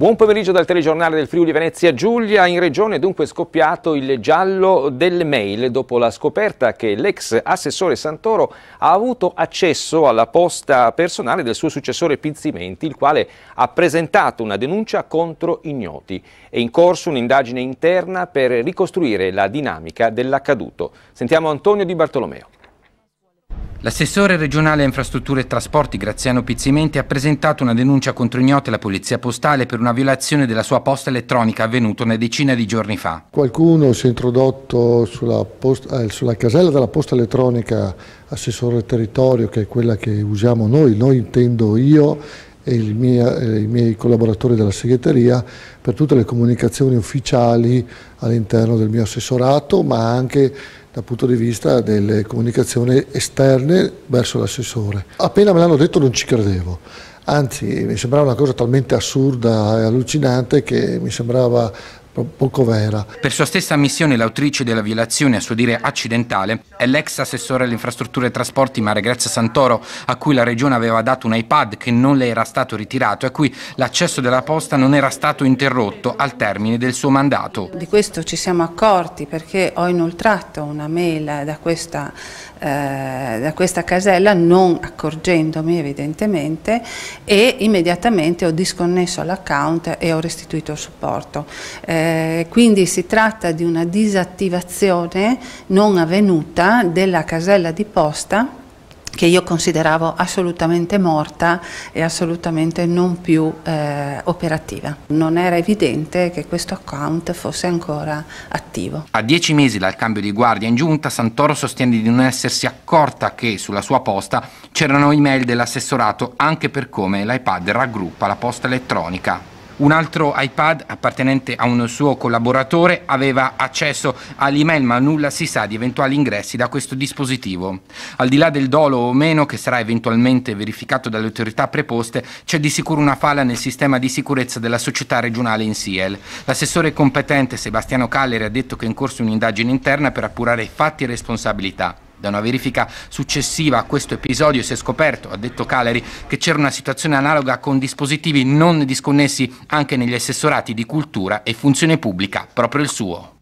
Buon pomeriggio dal telegiornale del Friuli Venezia Giulia. In regione è dunque scoppiato il giallo delle mail dopo la scoperta che l'ex assessore Santoro ha avuto accesso alla posta personale del suo successore Pizzimenti, il quale ha presentato una denuncia contro ignoti. È in corso un'indagine interna per ricostruire la dinamica dell'accaduto. Sentiamo Antonio Di Bartolomeo. L'assessore regionale infrastrutture e trasporti Graziano Pizzimenti ha presentato una denuncia contro Ignote alla Polizia Postale per una violazione della sua posta elettronica avvenuta una decina di giorni fa. Qualcuno si è introdotto sulla, posta, eh, sulla casella della posta elettronica assessore territorio, che è quella che usiamo noi, noi intendo io e mia, i miei collaboratori della segreteria per tutte le comunicazioni ufficiali all'interno del mio assessorato, ma anche dal punto di vista delle comunicazioni esterne verso l'assessore. Appena me l'hanno detto non ci credevo, anzi mi sembrava una cosa talmente assurda e allucinante che mi sembrava poco vera. Per sua stessa missione l'autrice della violazione, a suo dire accidentale, è l'ex assessore alle infrastrutture e trasporti Mare Grazia Santoro, a cui la regione aveva dato un iPad che non le era stato ritirato e a cui l'accesso della posta non era stato interrotto al termine del suo mandato. Di questo ci siamo accorti perché ho inoltrato una mail da questa, eh, da questa casella, non accorgendomi evidentemente, e immediatamente ho disconnesso l'account e ho restituito il supporto. Eh, eh, quindi si tratta di una disattivazione non avvenuta della casella di posta che io consideravo assolutamente morta e assolutamente non più eh, operativa. Non era evidente che questo account fosse ancora attivo. A dieci mesi dal cambio di guardia in giunta, Santoro sostiene di non essersi accorta che sulla sua posta c'erano email dell'assessorato anche per come l'iPad raggruppa la posta elettronica. Un altro iPad appartenente a un suo collaboratore aveva accesso all'email ma nulla si sa di eventuali ingressi da questo dispositivo. Al di là del dolo o meno che sarà eventualmente verificato dalle autorità preposte, c'è di sicuro una falla nel sistema di sicurezza della società regionale in Siel. L'assessore competente Sebastiano Calleri ha detto che è in corso un'indagine interna per appurare i fatti e responsabilità. Da una verifica successiva a questo episodio si è scoperto, ha detto Caleri, che c'era una situazione analoga con dispositivi non disconnessi anche negli assessorati di cultura e funzione pubblica, proprio il suo.